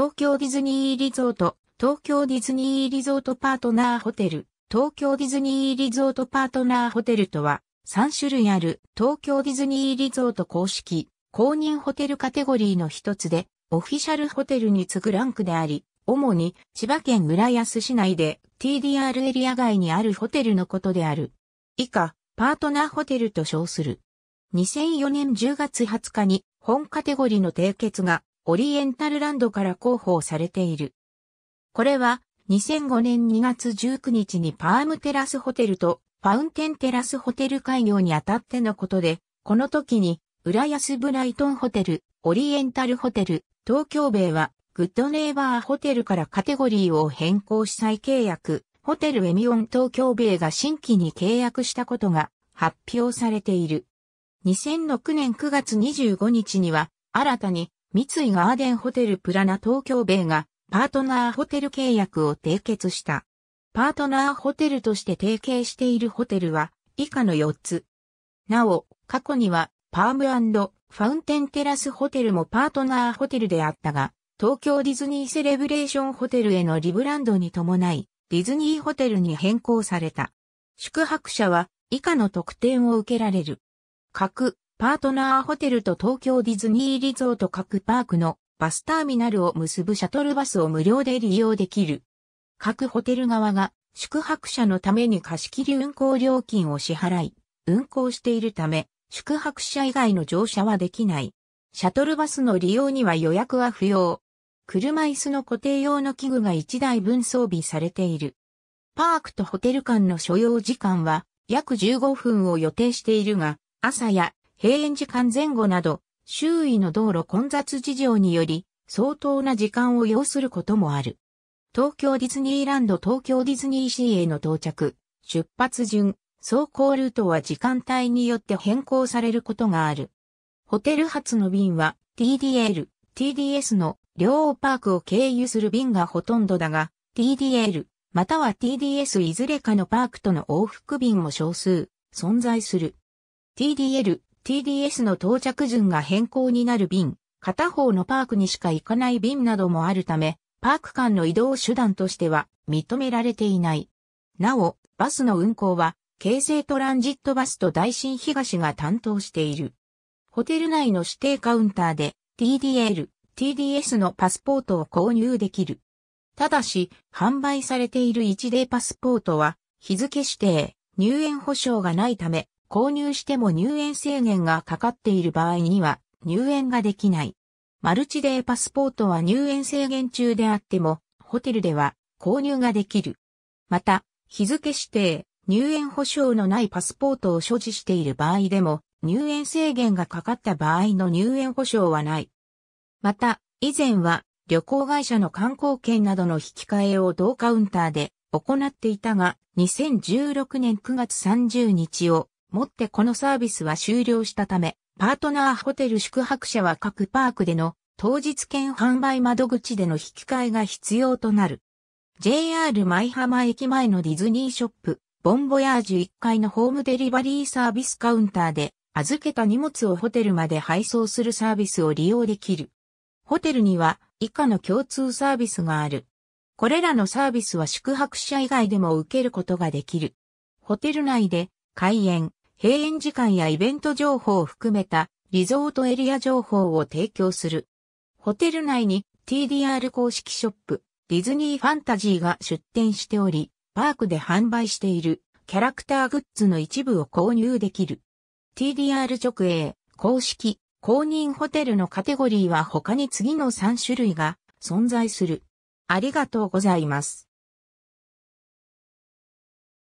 東京ディズニーリゾート、東京ディズニーリゾートパートナーホテル、東京ディズニーリゾートパートナーホテルとは、3種類ある東京ディズニーリゾート公式、公認ホテルカテゴリーの一つで、オフィシャルホテルに次ぐランクであり、主に千葉県浦安市内で TDR エリア外にあるホテルのことである。以下、パートナーホテルと称する。2004年10月20日に本カテゴリーの締結がオリエンタルランドから広報されている。これは2005年2月19日にパームテラスホテルとファウンテンテラスホテル開業にあたってのことで、この時に浦安ブライトンホテル、オリエンタルホテル、東京米はグッドネイバーホテルからカテゴリーを変更し再契約、ホテルエミオン東京米が新規に契約したことが発表されている。2006年9月25日には新たに三井ガーデンホテルプラナ東京米がパートナーホテル契約を締結した。パートナーホテルとして提携しているホテルは以下の4つ。なお、過去にはパームファウンテンテラスホテルもパートナーホテルであったが、東京ディズニーセレブレーションホテルへのリブランドに伴い、ディズニーホテルに変更された。宿泊者は以下の特典を受けられる。各パートナーホテルと東京ディズニーリゾート各パークのバスターミナルを結ぶシャトルバスを無料で利用できる。各ホテル側が宿泊者のために貸し切り運行料金を支払い、運行しているため、宿泊者以外の乗車はできない。シャトルバスの利用には予約は不要。車椅子の固定用の器具が1台分装備されている。パークとホテル間の所要時間は約15分を予定しているが、朝や閉園時間前後など、周囲の道路混雑事情により、相当な時間を要することもある。東京ディズニーランド東京ディズニーシーへの到着、出発順、走行ルートは時間帯によって変更されることがある。ホテル発の便は TDL、TDS の両パークを経由する便がほとんどだが、TDL、または TDS いずれかのパークとの往復便も少数存在する。TDL、TDS の到着順が変更になる便、片方のパークにしか行かない便などもあるため、パーク間の移動手段としては認められていない。なお、バスの運行は、京成トランジットバスと大新東が担当している。ホテル内の指定カウンターで TDL、TDS のパスポートを購入できる。ただし、販売されている1デーパスポートは、日付指定、入園保証がないため、購入しても入園制限がかかっている場合には入園ができない。マルチデーパスポートは入園制限中であっても、ホテルでは購入ができる。また、日付指定、入園保証のないパスポートを所持している場合でも、入園制限がかかった場合の入園保証はない。また、以前は旅行会社の観光券などの引き換えを同カウンターで行っていたが、2016年9月30日をもってこのサービスは終了したため、パートナーホテル宿泊者は各パークでの当日券販売窓口での引き換えが必要となる。JR 舞浜駅前のディズニーショップ、ボンボヤージュ1階のホームデリバリーサービスカウンターで預けた荷物をホテルまで配送するサービスを利用できる。ホテルには以下の共通サービスがある。これらのサービスは宿泊者以外でも受けることができる。ホテル内で開園、閉園時間やイベント情報を含めたリゾートエリア情報を提供する。ホテル内に TDR 公式ショップ、ディズニーファンタジーが出店しており、パークで販売しているキャラクターグッズの一部を購入できる。TDR 直営、公式、公認ホテルのカテゴリーは他に次の3種類が存在する。ありがとうございます。